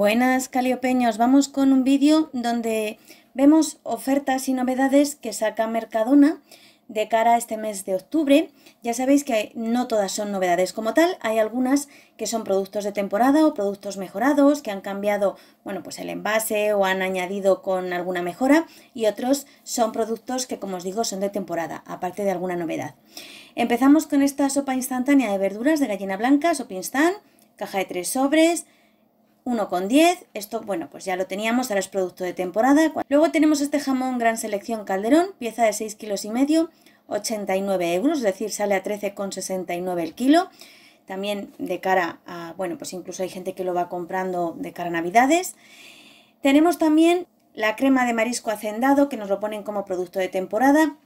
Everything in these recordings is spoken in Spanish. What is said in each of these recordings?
Buenas caliopeños, vamos con un vídeo donde vemos ofertas y novedades que saca Mercadona de cara a este mes de octubre. Ya sabéis que no todas son novedades como tal, hay algunas que son productos de temporada o productos mejorados que han cambiado, bueno, pues el envase o han añadido con alguna mejora y otros son productos que como os digo son de temporada, aparte de alguna novedad. Empezamos con esta sopa instantánea de verduras de gallina blanca, sopa instant, caja de tres sobres, 1,10. Esto, bueno, pues ya lo teníamos, ahora es producto de temporada. Luego tenemos este jamón Gran Selección Calderón, pieza de 65 kilos y medio, 89 euros, es decir, sale a 13,69 el kilo. También de cara a, bueno, pues incluso hay gente que lo va comprando de cara a Navidades. Tenemos también la crema de marisco hacendado, que nos lo ponen como producto de temporada,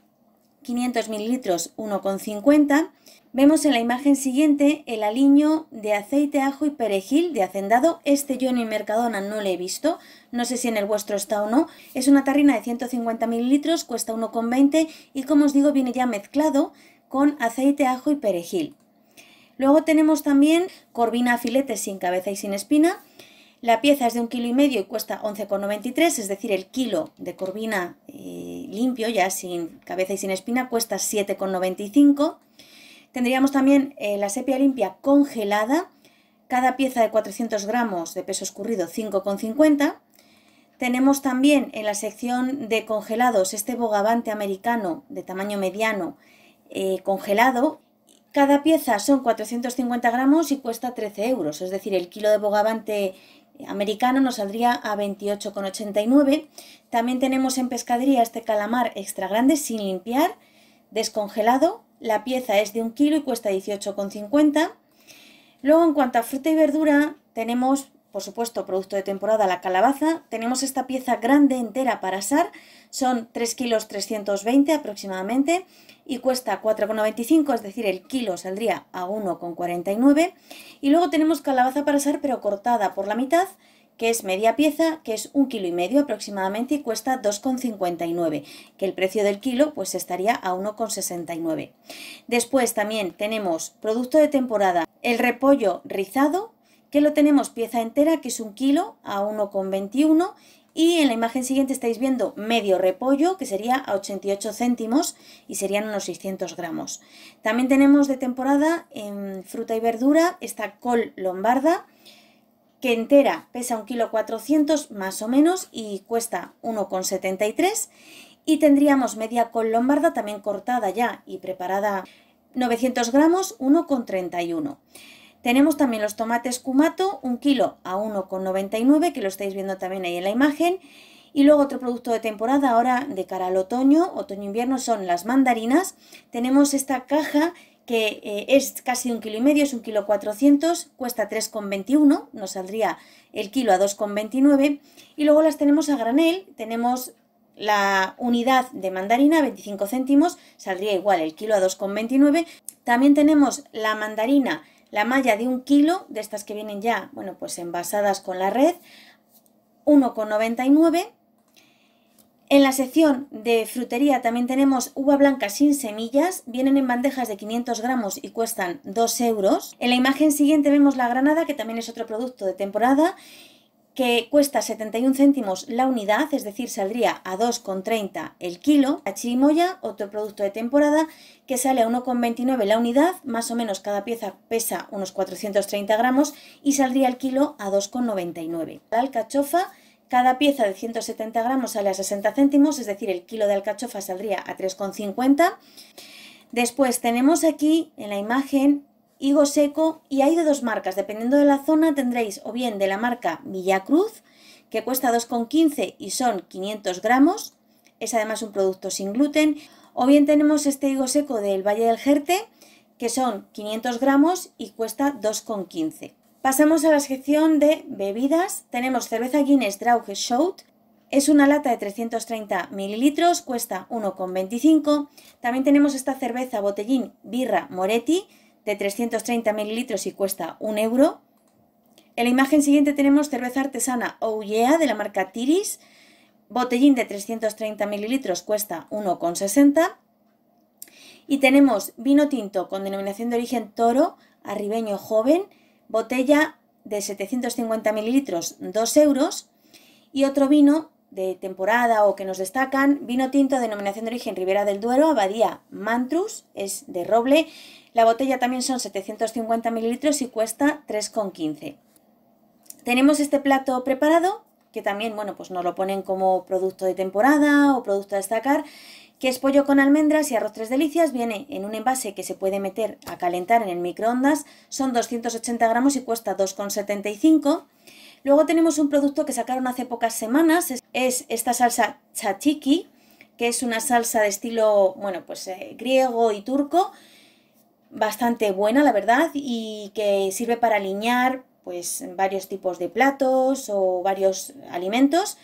500 mililitros 1,50. Vemos en la imagen siguiente el aliño de aceite, ajo y perejil de hacendado. Este yo en Mercadona no lo he visto, no sé si en el vuestro está o no. Es una tarrina de 150 mililitros, cuesta 1,20 y como os digo viene ya mezclado con aceite, ajo y perejil. Luego tenemos también corvina a filetes sin cabeza y sin espina. La pieza es de un kilo y medio y cuesta 11,93, es decir, el kilo de corvina eh, limpio, ya sin cabeza y sin espina, cuesta 7,95. Tendríamos también eh, la sepia limpia congelada, cada pieza de 400 gramos de peso escurrido 5,50. Tenemos también en la sección de congelados este bogavante americano de tamaño mediano eh, congelado. Cada pieza son 450 gramos y cuesta 13 euros, es decir, el kilo de bogavante americano nos saldría a 28,89. También tenemos en pescadería este calamar extra grande sin limpiar, descongelado. La pieza es de un kilo y cuesta 18,50. Luego en cuanto a fruta y verdura tenemos por supuesto, producto de temporada, la calabaza. Tenemos esta pieza grande entera para asar, son 3 kilos 320 aproximadamente y cuesta 4,95, es decir, el kilo saldría a 1,49. Y luego tenemos calabaza para asar pero cortada por la mitad, que es media pieza, que es un kilo y medio aproximadamente y cuesta 2,59, que el precio del kilo pues estaría a 1,69. Después también tenemos producto de temporada, el repollo rizado, Aquí lo tenemos pieza entera, que es un kilo, a 1,21 y en la imagen siguiente estáis viendo medio repollo, que sería a 88 céntimos y serían unos 600 gramos. También tenemos de temporada en fruta y verdura esta col lombarda, que entera pesa un kilo kg más o menos y cuesta 1,73 y tendríamos media col lombarda también cortada ya y preparada 900 gramos 1,31 tenemos también los tomates cumato un kilo a 1,99, que lo estáis viendo también ahí en la imagen. Y luego otro producto de temporada ahora de cara al otoño, otoño-invierno, son las mandarinas. Tenemos esta caja que eh, es casi un kilo y medio, es un kilo 400, cuesta 3,21, nos saldría el kilo a 2,29. Y luego las tenemos a granel, tenemos la unidad de mandarina, 25 céntimos, saldría igual el kilo a 2,29. También tenemos la mandarina la malla de un kilo, de estas que vienen ya, bueno, pues envasadas con la red, 1,99. En la sección de frutería también tenemos uva blanca sin semillas, vienen en bandejas de 500 gramos y cuestan 2 euros. En la imagen siguiente vemos la granada, que también es otro producto de temporada, que cuesta 71 céntimos la unidad, es decir, saldría a 2,30 el kilo. La chirimoya, otro producto de temporada, que sale a 1,29 la unidad, más o menos cada pieza pesa unos 430 gramos y saldría el kilo a 2,99. La alcachofa, cada pieza de 170 gramos sale a 60 céntimos, es decir, el kilo de alcachofa saldría a 3,50. Después tenemos aquí en la imagen higo seco y hay de dos marcas, dependiendo de la zona tendréis o bien de la marca Villacruz, que cuesta 2,15 y son 500 gramos, es además un producto sin gluten, o bien tenemos este higo seco del Valle del Jerte, que son 500 gramos y cuesta 2,15. Pasamos a la sección de bebidas. Tenemos cerveza Guinness Draught. Shout. Es una lata de 330 mililitros, cuesta 1,25. También tenemos esta cerveza botellín Birra Moretti, de 330 mililitros y cuesta un euro. En la imagen siguiente tenemos cerveza artesana Oh de la marca Tiris, botellín de 330 mililitros cuesta 1,60. Y tenemos vino tinto con denominación de origen toro, arribeño joven, botella de 750 mililitros 2 euros. Y otro vino de temporada o que nos destacan, vino tinto, denominación de origen Ribera del Duero, Abadía Mantrus, es de roble. La botella también son 750 mililitros y cuesta 3,15. Tenemos este plato preparado, que también, bueno, pues nos lo ponen como producto de temporada o producto a destacar, que es pollo con almendras y arroz tres delicias, viene en un envase que se puede meter a calentar en el microondas, son 280 gramos y cuesta 2,75 Luego tenemos un producto que sacaron hace pocas semanas, es esta salsa chachiki que es una salsa de estilo, bueno, pues eh, griego y turco, bastante buena, la verdad, y que sirve para alinear pues varios tipos de platos o varios alimentos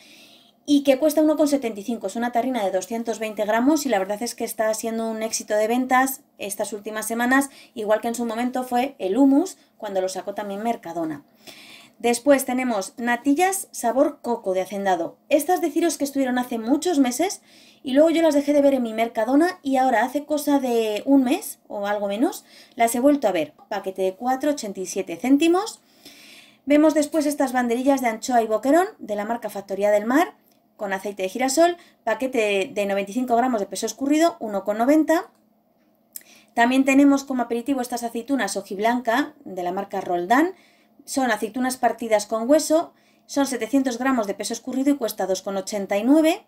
y que cuesta 1,75, es una tarrina de 220 gramos y la verdad es que está siendo un éxito de ventas estas últimas semanas, igual que en su momento fue el humus cuando lo sacó también Mercadona. Después tenemos natillas sabor coco de hacendado. Estas deciros que estuvieron hace muchos meses y luego yo las dejé de ver en mi Mercadona y ahora hace cosa de un mes o algo menos las he vuelto a ver. Paquete de 4,87 céntimos. Vemos después estas banderillas de anchoa y boquerón de la marca Factoría del Mar con aceite de girasol, paquete de 95 gramos de peso escurrido, 1,90. También tenemos como aperitivo estas aceitunas hojiblanca de la marca Roldán, son aceitunas partidas con hueso, son 700 gramos de peso escurrido y cuesta 2,89.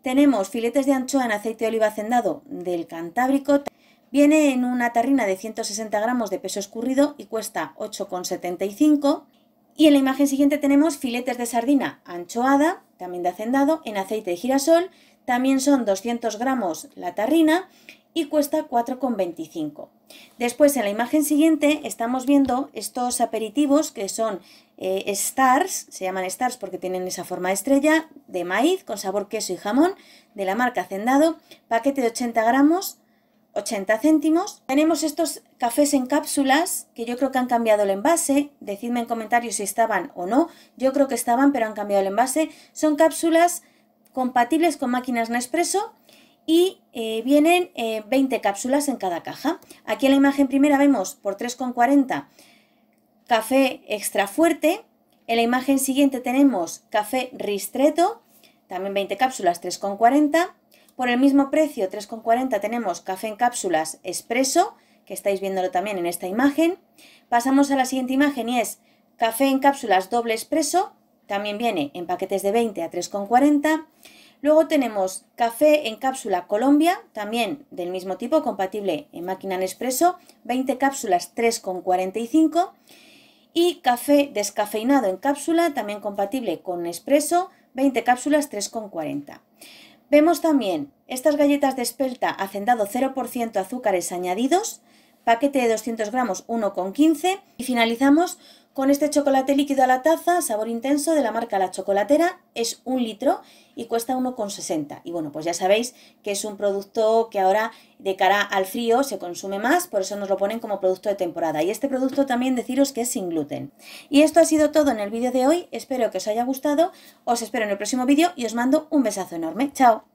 Tenemos filetes de anchoa en aceite de oliva hacendado del Cantábrico. Viene en una tarrina de 160 gramos de peso escurrido y cuesta 8,75. Y en la imagen siguiente tenemos filetes de sardina anchoada, también de hacendado, en aceite de girasol. También son 200 gramos la tarrina y cuesta 4,25. Después en la imagen siguiente estamos viendo estos aperitivos que son eh, stars, se llaman stars porque tienen esa forma de estrella, de maíz con sabor queso y jamón, de la marca Hacendado, paquete de 80 gramos, 80 céntimos. Tenemos estos cafés en cápsulas que yo creo que han cambiado el envase. Decidme en comentarios si estaban o no. Yo creo que estaban, pero han cambiado el envase. Son cápsulas compatibles con máquinas Nespresso y eh, vienen 20 eh, cápsulas en cada caja. Aquí en la imagen primera vemos por 3,40 café extra fuerte, en la imagen siguiente tenemos café ristreto, también 20 cápsulas 3,40, por el mismo precio 3,40 tenemos café en cápsulas expreso, que estáis viéndolo también en esta imagen. Pasamos a la siguiente imagen y es café en cápsulas doble expreso, también viene en paquetes de 20 a 3,40. Luego tenemos café en cápsula Colombia, también del mismo tipo, compatible en máquina Nespresso, 20 cápsulas 3,45. Y café descafeinado en cápsula, también compatible con Nespresso, 20 cápsulas 3,40. Vemos también estas galletas de espelta hacendado 0% azúcares añadidos, paquete de 200 gramos 1,15 y finalizamos con este chocolate líquido a la taza, sabor intenso de la marca La Chocolatera, es un litro y cuesta 1,60. Y bueno, pues ya sabéis que es un producto que ahora de cara al frío se consume más, por eso nos lo ponen como producto de temporada. Y este producto también deciros que es sin gluten. Y esto ha sido todo en el vídeo de hoy, espero que os haya gustado, os espero en el próximo vídeo y os mando un besazo enorme. ¡Chao!